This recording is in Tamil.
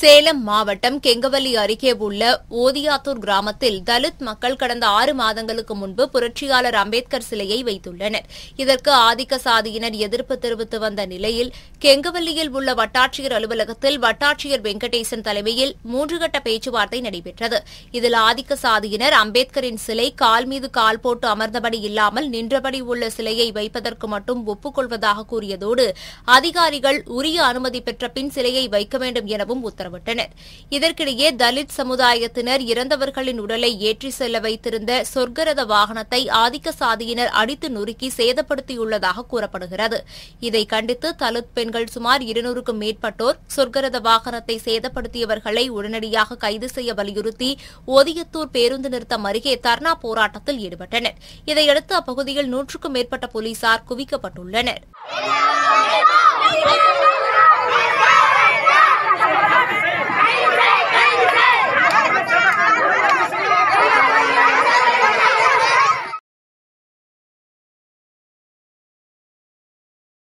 சேலம் மாவட்டம் கெங்கவல்லி அருகே உள்ள ஓதியாத்தூர் கிராமத்தில் தலித் மக்கள் கடந்த ஆறு மாதங்களுக்கு முன்பு புரட்சியாளர் அம்பேத்கர் சிலையை வைத்துள்ளனர் இதற்கு ஆதிக்க சாதியினர் எதிர்ப்பு தெரிவித்து வந்த நிலையில் கெங்கவல்லியில் உள்ள வட்டாட்சியர் அலுவலகத்தில் வட்டாட்சியர் வெங்கடேசன் தலைமையில் மூன்று கட்ட பேச்சுவார்த்தை நடைபெற்றது இதில் ஆதிக்க சாதியினர் அம்பேத்கரின் சிலை கால் மீது கால் போட்டு அமர்ந்தபடி இல்லாமல் நின்றபடி உள்ள சிலையை வைப்பதற்கு மட்டும் ஒப்புக்கொள்வதாக கூறியதோடு அதிகாரிகள் உரிய அனுமதி பெற்ற பின் சிலையை வைக்க வேண்டும் எனவும் உத்தரவு உத்தரவிட்டனர் இதற்கிடையே தலித் சமுதாயத்தினர் இறந்தவர்களின் உடலை ஏற்றி செல்ல வைத்திருந்த சொர்க்கரத வாகனத்தை ஆதிக்க சாதியினர் அடித்து நொறுக்கி சேதப்படுத்தியுள்ளதாக கூறப்படுகிறது இதை கண்டித்து தலித் பெண்கள் சுமார் இருநூறுக்கும் மேற்பட்டோர் சொர்க்கரத வாகனத்தை சேதப்படுத்தியவர்களை உடனடியாக கைது செய்ய வலியுறுத்தி ஒதியத்தூர் பேருந்து நிறுத்தம் அருகே தர்ணா போராட்டத்தில் ஈடுபட்டனர் இதையடுத்து அப்பகுதியில் நூற்றுக்கும் மேற்பட்ட போலீசார் குவிக்கப்பட்டுள்ளனர்